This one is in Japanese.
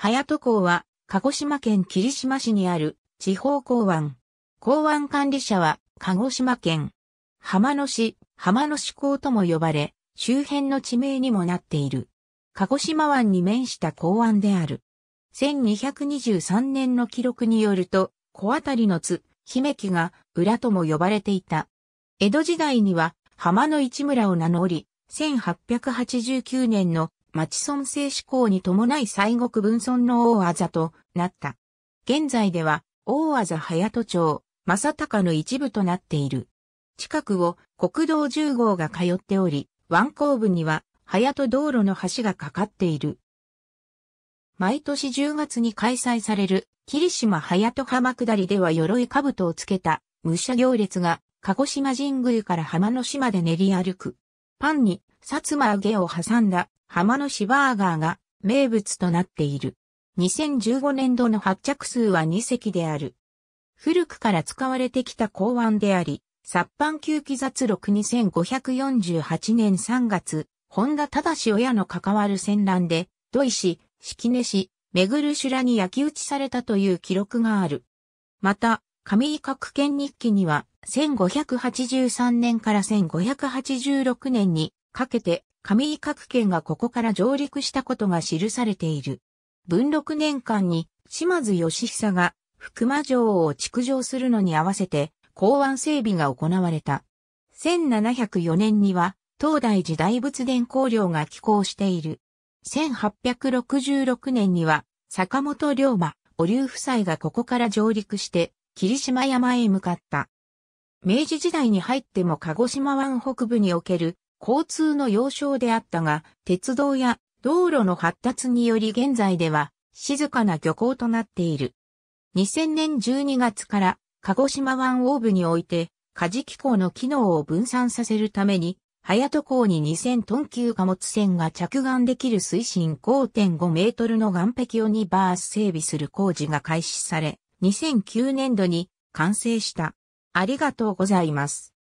早戸港は、鹿児島県霧島市にある地方港湾。港湾管理者は、鹿児島県。浜野市、浜野市港とも呼ばれ、周辺の地名にもなっている。鹿児島湾に面した港湾である。1223年の記録によると、小当たりの津、姫木が裏とも呼ばれていた。江戸時代には、浜野市村を名乗り、1889年の町村制施行に伴い西国分村の大あざとなった。現在では、大あざ隼人町、正隆の一部となっている。近くを国道10号が通っており、湾口部には、隼人道路の橋がかかっている。毎年10月に開催される、霧島隼人浜下りでは鎧兜をつけた、武者行列が、鹿児島神宮から浜の島で練り歩く。パンに、薩摩揚げを挟んだ浜野市バーガーが名物となっている。2015年度の発着数は2隻である。古くから使われてきた港湾であり、殺藩旧記雑録2548年3月、本田忠親の関わる戦乱で、土井市、式根市、めぐる修羅に焼き打ちされたという記録がある。また、上井角県日記には、1583年から1586年にかけて、上井角県がここから上陸したことが記されている。文禄年間に島津義久が福間城を築城するのに合わせて港湾整備が行われた。1704年には東大寺大仏殿公領が寄港している。1866年には坂本龍馬、お竜夫妻がここから上陸して霧島山へ向かった。明治時代に入っても鹿児島湾北部における交通の要衝であったが、鉄道や道路の発達により現在では静かな漁港となっている。2000年12月から鹿児島湾オーブにおいて、カジキ港の機能を分散させるために、隼戸港に2000トン級貨物船が着岸できる水深5.5メートルの岸壁をニバース整備する工事が開始され、2009年度に完成した。ありがとうございます。